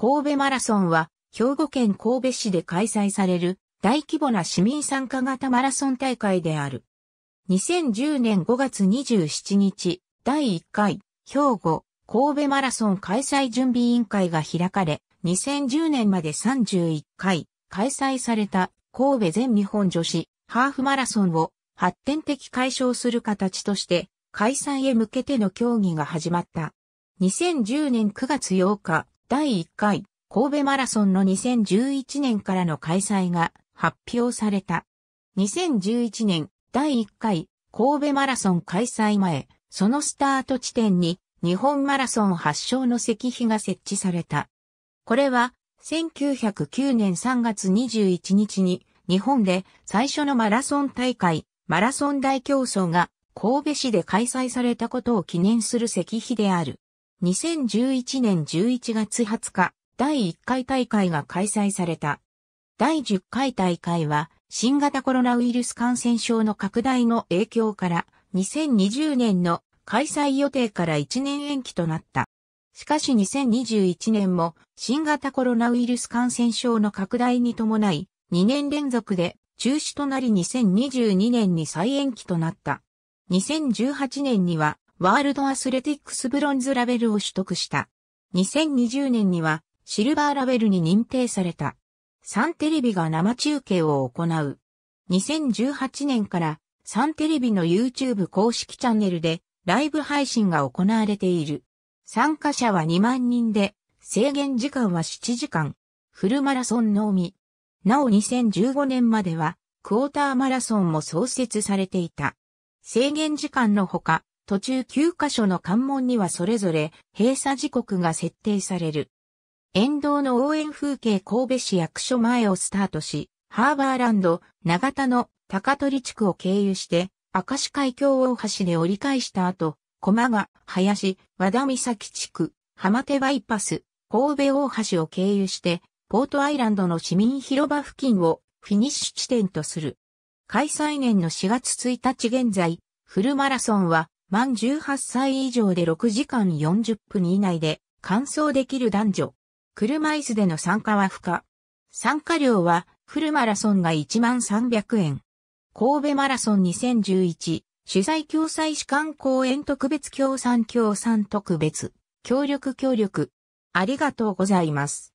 神戸マラソンは、兵庫県神戸市で開催される大規模な市民参加型マラソン大会である。2010年5月27日、第1回、兵庫、神戸マラソン開催準備委員会が開かれ、2010年まで31回、開催された神戸全日本女子ハーフマラソンを発展的解消する形として、開催へ向けての協議が始まった。2010年9月8日、第1回神戸マラソンの2011年からの開催が発表された。2011年第1回神戸マラソン開催前、そのスタート地点に日本マラソン発祥の石碑が設置された。これは1909年3月21日に日本で最初のマラソン大会、マラソン大競争が神戸市で開催されたことを記念する石碑である。2011年11月20日、第1回大会が開催された。第10回大会は、新型コロナウイルス感染症の拡大の影響から、2020年の開催予定から1年延期となった。しかし2021年も新型コロナウイルス感染症の拡大に伴い2年連続で中止となり2022年に再延期となった。2018年にはワールドアスレティックスブロンズラベルを取得した。2020年にはシルバーラベルに認定された。サンテレビが生中継を行う。2018年からサンテレビの YouTube 公式チャンネルでライブ配信が行われている。参加者は2万人で制限時間は7時間。フルマラソンのみ。なお2015年まではクォーターマラソンも創設されていた。制限時間のほか、途中9カ所の関門にはそれぞれ閉鎖時刻が設定される。沿道の応援風景神戸市役所前をスタートし、ハーバーランド、長田の高取地区を経由して、明石海峡大橋で折り返した後、駒が、林、和田岬地区、浜手バイパス、神戸大橋を経由して、ポートアイランドの市民広場付近をフィニッシュ地点とする。開催年の4月1日現在、フルマラソンは満18歳以上で6時間40分以内で完走できる男女。車椅子での参加は不可。参加料はフルマラソンが1万300円。神戸マラソン2011主催共催士官公園特別協賛協賛特別協力協力。ありがとうございます。